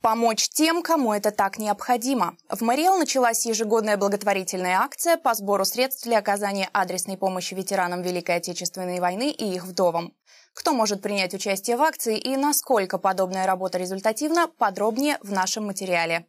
Помочь тем, кому это так необходимо. В Мариэл началась ежегодная благотворительная акция по сбору средств для оказания адресной помощи ветеранам Великой Отечественной войны и их вдовам. Кто может принять участие в акции и насколько подобная работа результативна, подробнее в нашем материале.